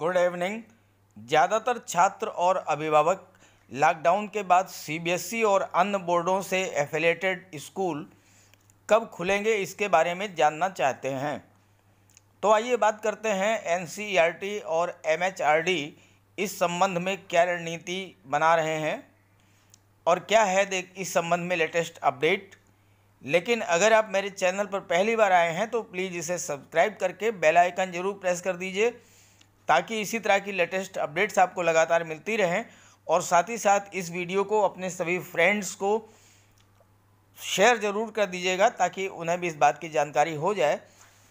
good evening ज़्यादातर छात्र और अभिभावक लॉकडाउन के बाद सीबीएसई e और अन्य बोर्डों से एफिलेटेड स्कूल कब खुलेंगे इसके बारे में जानना चाहते हैं तो आइए बात करते हैं एनसीईआरटी e और एमएचआरडी इस संबंध में क्या रणनीति बना रहे हैं और क्या है देख इस संबंध में लेटेस्ट अपडेट लेकिन अगर आप मेरे चैनल पर पहली बार आए हैं तो प्लीज़ इसे सब्सक्राइब करके बेल आइकन ज़रूर प्रेस कर दीजिए ताकि इसी तरह की लेटेस्ट अपडेट्स आपको लगातार मिलती रहें और साथ ही साथ इस वीडियो को अपने सभी फ्रेंड्स को शेयर ज़रूर कर दीजिएगा ताकि उन्हें भी इस बात की जानकारी हो जाए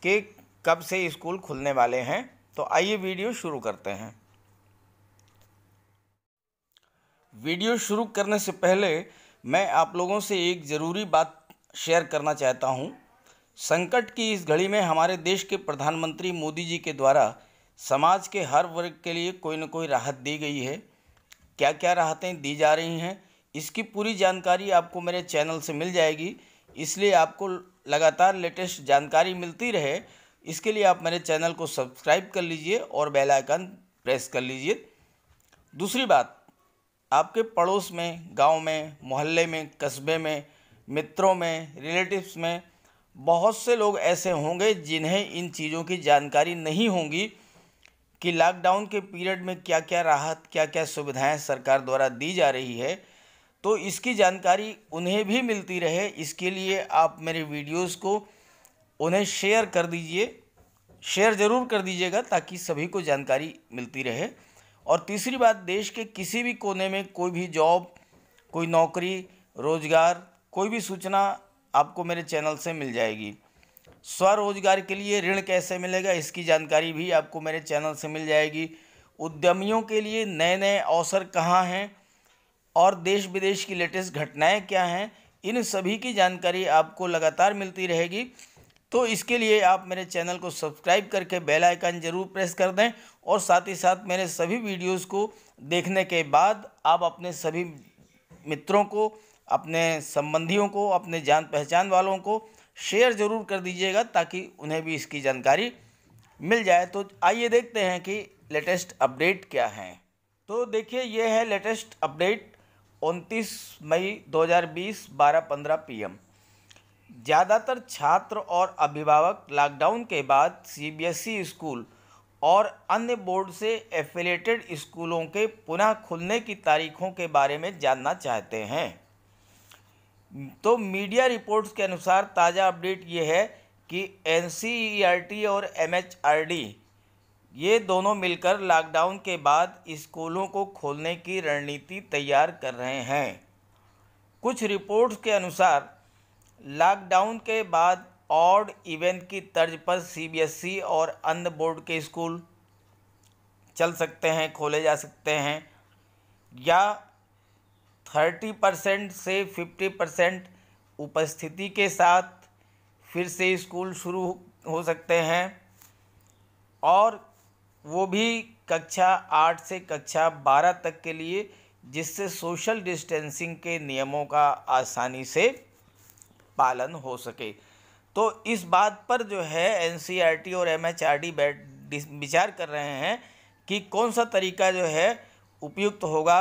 कि कब से स्कूल खुलने वाले हैं तो आइए वीडियो शुरू करते हैं वीडियो शुरू करने से पहले मैं आप लोगों से एक ज़रूरी बात शेयर करना चाहता हूँ संकट की इस घड़ी में हमारे देश के प्रधानमंत्री मोदी जी के द्वारा समाज के हर वर्ग के लिए कोई ना कोई राहत दी गई है क्या क्या राहतें दी जा रही हैं इसकी पूरी जानकारी आपको मेरे चैनल से मिल जाएगी इसलिए आपको लगातार लेटेस्ट जानकारी मिलती रहे इसके लिए आप मेरे चैनल को सब्सक्राइब कर लीजिए और बेल आइकन प्रेस कर लीजिए दूसरी बात आपके पड़ोस में गांव में मोहल्ले में कस्बे में मित्रों में रिलेटिव्स में बहुत से लोग ऐसे होंगे जिन्हें इन चीज़ों की जानकारी नहीं होंगी कि लॉकडाउन के पीरियड में क्या क्या राहत क्या क्या सुविधाएं सरकार द्वारा दी जा रही है तो इसकी जानकारी उन्हें भी मिलती रहे इसके लिए आप मेरे वीडियोस को उन्हें शेयर कर दीजिए शेयर ज़रूर कर दीजिएगा ताकि सभी को जानकारी मिलती रहे और तीसरी बात देश के किसी भी कोने में कोई भी जॉब कोई नौकरी रोज़गार कोई भी सूचना आपको मेरे चैनल से मिल जाएगी स्वरोजगार के लिए ऋण कैसे मिलेगा इसकी जानकारी भी आपको मेरे चैनल से मिल जाएगी उद्यमियों के लिए नए नए अवसर कहाँ हैं और देश विदेश की लेटेस्ट घटनाएं क्या हैं इन सभी की जानकारी आपको लगातार मिलती रहेगी तो इसके लिए आप मेरे चैनल को सब्सक्राइब करके बेल आइकन ज़रूर प्रेस कर दें और साथ ही साथ मेरे सभी वीडियोस को देखने के बाद आप अपने सभी मित्रों को अपने संबंधियों को अपने जान पहचान वालों को शेयर ज़रूर कर दीजिएगा ताकि उन्हें भी इसकी जानकारी मिल जाए तो आइए देखते हैं कि लेटेस्ट अपडेट क्या हैं तो देखिए ये है लेटेस्ट अपडेट 29 मई 2020 12:15 पीएम ज़्यादातर छात्र और अभिभावक लॉकडाउन के बाद सीबीएसई e स्कूल और अन्य बोर्ड से एफिलेटेड स्कूलों के पुनः खुलने की तारीखों के बारे में जानना चाहते हैं तो मीडिया रिपोर्ट्स के अनुसार ताज़ा अपडेट ये है कि एन e और एम ये दोनों मिलकर लॉकडाउन के बाद स्कूलों को खोलने की रणनीति तैयार कर रहे हैं कुछ रिपोर्ट्स के अनुसार लॉकडाउन के बाद ऑड इवेंट की तर्ज पर सीबीएसई e और अन्य बोर्ड के स्कूल चल सकते हैं खोले जा सकते हैं या थर्टी परसेंट से फिफ्टी परसेंट उपस्थिति के साथ फिर से स्कूल शुरू हो सकते हैं और वो भी कक्षा आठ से कक्षा बारह तक के लिए जिससे सोशल डिस्टेंसिंग के नियमों का आसानी से पालन हो सके तो इस बात पर जो है एन और एम बैठ विचार कर रहे हैं कि कौन सा तरीका जो है उपयुक्त होगा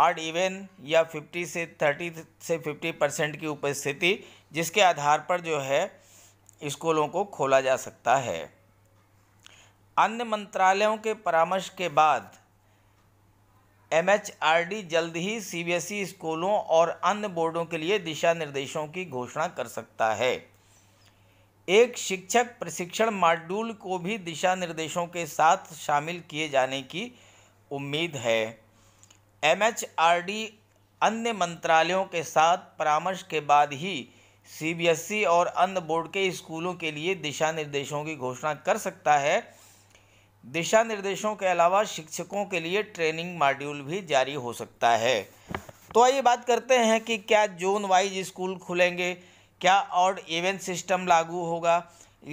आर्ड इवेन या 50 से 30 से 50 परसेंट की उपस्थिति जिसके आधार पर जो है स्कूलों को खोला जा सकता है अन्य मंत्रालयों के परामर्श के बाद एम जल्द ही ई स्कूलों और अन्य बोर्डों के लिए दिशा निर्देशों की घोषणा कर सकता है एक शिक्षक प्रशिक्षण मॉड्यूल को भी दिशा निर्देशों के साथ शामिल किए जाने की उम्मीद है एमएचआरडी अन्य मंत्रालयों के साथ परामर्श के बाद ही सीबीएसई e और अन्य बोर्ड के स्कूलों के लिए दिशा निर्देशों की घोषणा कर सकता है दिशा निर्देशों के अलावा शिक्षकों के लिए ट्रेनिंग मॉड्यूल भी जारी हो सकता है तो आइए बात करते हैं कि क्या जोन वाइज स्कूल खुलेंगे क्या और इवेंट सिस्टम लागू होगा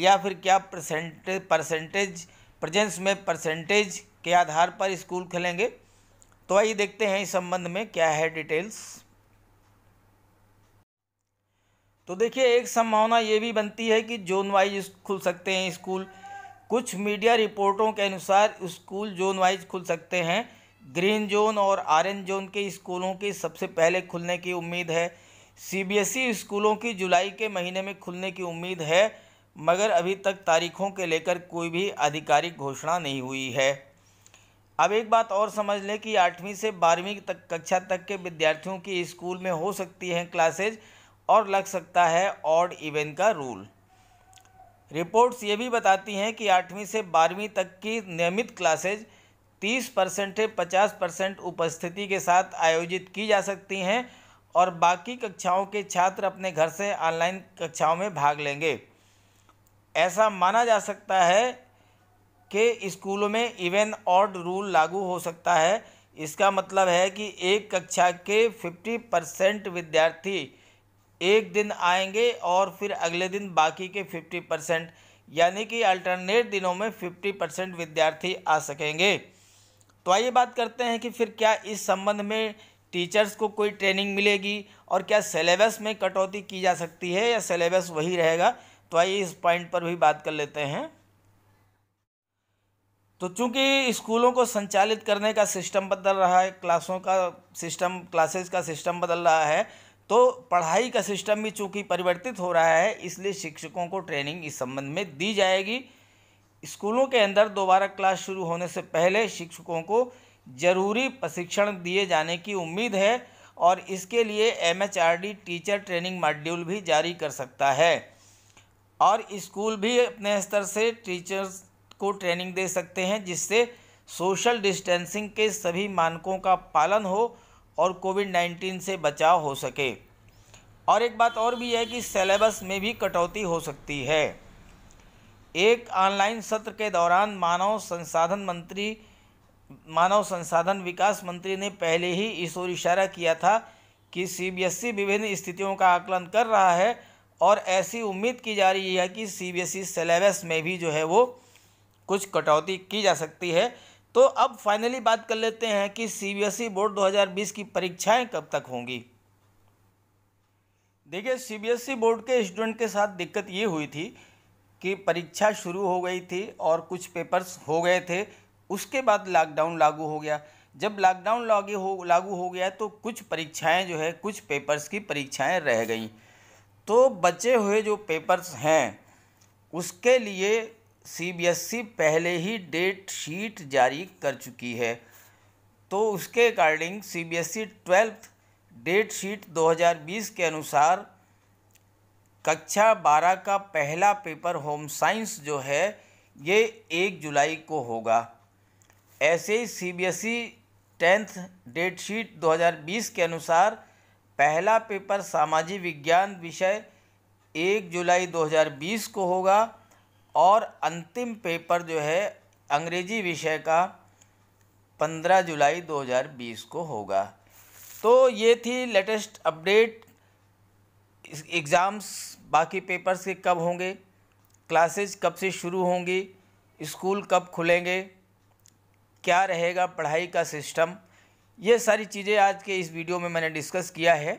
या फिर क्या परसेंटेज परसेंटेज प्रेजेंस में परसेंटेज के आधार पर स्कूल खुलेंगे तो आइए देखते हैं इस संबंध में क्या है डिटेल्स तो देखिए एक संभावना ये भी बनती है कि जोन वाइज खुल सकते हैं स्कूल कुछ मीडिया रिपोर्टों के अनुसार स्कूल जोन वाइज खुल सकते हैं ग्रीन जोन और ऑरेंज जोन के स्कूलों की सबसे पहले खुलने की उम्मीद है सीबीएसई स्कूलों e की जुलाई के महीने में खुलने की उम्मीद है मगर अभी तक तारीखों के लेकर कोई भी आधिकारिक घोषणा नहीं हुई है अब एक बात और समझ लें कि आठवीं से बारहवीं तक कक्षा तक के विद्यार्थियों की स्कूल में हो सकती हैं क्लासेज और लग सकता है ऑड इवेंट का रूल रिपोर्ट्स ये भी बताती हैं कि आठवीं से बारहवीं तक की नियमित क्लासेज 30 परसेंट से 50 परसेंट उपस्थिति के साथ आयोजित की जा सकती हैं और बाकी कक्षाओं के छात्र अपने घर से ऑनलाइन कक्षाओं में भाग लेंगे ऐसा माना जा सकता है के स्कूलों में इवन ऑड रूल लागू हो सकता है इसका मतलब है कि एक कक्षा के फिफ्टी परसेंट विद्यार्थी एक दिन आएंगे और फिर अगले दिन बाकी के फिफ्टी परसेंट यानी कि अल्टरनेट दिनों में फिफ्टी परसेंट विद्यार्थी आ सकेंगे तो आइए बात करते हैं कि फिर क्या इस संबंध में टीचर्स को कोई ट्रेनिंग मिलेगी और क्या सिलेबस में कटौती की जा सकती है या सिलेबस वही रहेगा तो आइए इस पॉइंट पर भी बात कर लेते हैं तो चूंकि स्कूलों को संचालित करने का सिस्टम बदल रहा है क्लासों का सिस्टम क्लासेस का सिस्टम बदल रहा है तो पढ़ाई का सिस्टम भी चूंकि परिवर्तित हो रहा है इसलिए शिक्षकों को ट्रेनिंग इस संबंध में दी जाएगी स्कूलों के अंदर दोबारा क्लास शुरू होने से पहले शिक्षकों को जरूरी प्रशिक्षण दिए जाने की उम्मीद है और इसके लिए एम टीचर ट्रेनिंग मॉड्यूल भी जारी कर सकता है और स्कूल भी अपने स्तर से टीचर्स को ट्रेनिंग दे सकते हैं जिससे सोशल डिस्टेंसिंग के सभी मानकों का पालन हो और कोविड नाइन्टीन से बचाव हो सके और एक बात और भी है कि सिलेबस में भी कटौती हो सकती है एक ऑनलाइन सत्र के दौरान मानव संसाधन मंत्री मानव संसाधन विकास मंत्री ने पहले ही इस ओर इशारा किया था कि सीबीएसई विभिन्न स्थितियों का आकलन कर रहा है और ऐसी उम्मीद की जा रही है कि सीबीएसई सिलेबस में भी जो है वो कुछ कटौती की जा सकती है तो अब फाइनली बात कर लेते हैं कि सीबीएसई e बोर्ड 2020 की परीक्षाएं कब तक होंगी देखिए सीबीएसई e बोर्ड के स्टूडेंट के साथ दिक्कत ये हुई थी कि परीक्षा शुरू हो गई थी और कुछ पेपर्स हो गए थे उसके बाद लॉकडाउन लागू हो गया जब लॉकडाउन लागू हो लागू हो गया तो कुछ परीक्षाएं जो है कुछ पेपर्स की परीक्षाएं रह गई तो बचे हुए जो पेपर्स हैं उसके लिए सीबीएसई पहले ही डेट शीट जारी कर चुकी है तो उसके according CBSE twelfth date sheet 2020 के अनुसार कक्षा 12 का पहला पेपर होम साइंस जो है ये एक जुलाई को होगा ऐसे ही C B S E tenth date sheet 2020 के अनुसार पहला पेपर सामाजिक विज्ञान विषय एक जुलाई 2020 को होगा और अंतिम पेपर जो है अंग्रेजी विषय का 15 जुलाई 2020 को होगा तो ये थी लेटेस्ट अपडेट एग्ज़ाम्स बाकी पेपर्स के कब होंगे क्लासेज कब से शुरू होंगी स्कूल कब खुलेंगे क्या रहेगा पढ़ाई का सिस्टम ये सारी चीज़ें आज के इस वीडियो में मैंने डिस्कस किया है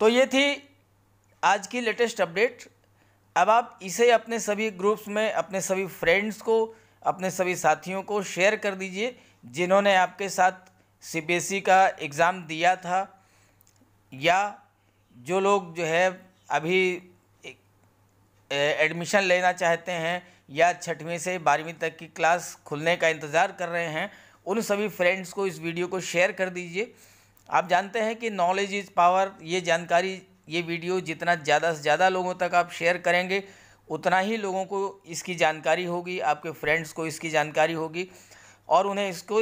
तो ये थी आज की लेटेस्ट अपडेट अब आप इसे अपने सभी ग्रुप्स में अपने सभी फ्रेंड्स को अपने सभी साथियों को शेयर कर दीजिए जिन्होंने आपके साथ सी e का एग्ज़ाम दिया था या जो लोग जो है अभी एडमिशन लेना चाहते हैं या छठवीं से बारहवीं तक की क्लास खुलने का इंतज़ार कर रहे हैं उन सभी फ्रेंड्स को इस वीडियो को शेयर कर दीजिए आप जानते हैं कि नॉलेज इज़ पावर ये जानकारी ये वीडियो जितना ज़्यादा से ज़्यादा लोगों तक आप शेयर करेंगे उतना ही लोगों को इसकी जानकारी होगी आपके फ्रेंड्स को इसकी जानकारी होगी और उन्हें इसको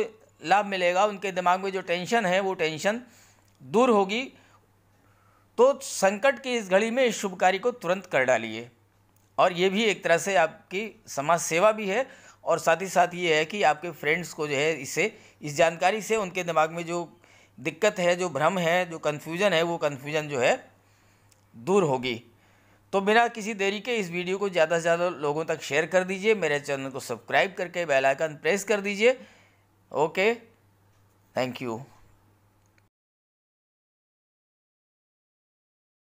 लाभ मिलेगा उनके दिमाग में जो टेंशन है वो टेंशन दूर होगी तो संकट की इस घड़ी में इस शुभ कार्य को तुरंत कर डालिए और ये भी एक तरह से आपकी समाज सेवा भी है और साथ ही साथ ये है कि आपके फ्रेंड्स को जो है इसे इस जानकारी से उनके दिमाग में जो दिक्कत है जो भ्रम है जो कन्फ्यूज़न है वो कन्फ्यूज़न जो है दूर होगी तो बिना किसी देरी के इस वीडियो को ज़्यादा से ज़्यादा लोगों तक शेयर कर दीजिए मेरे चैनल को सब्सक्राइब करके बेल आइकन प्रेस कर दीजिए ओके थैंक यू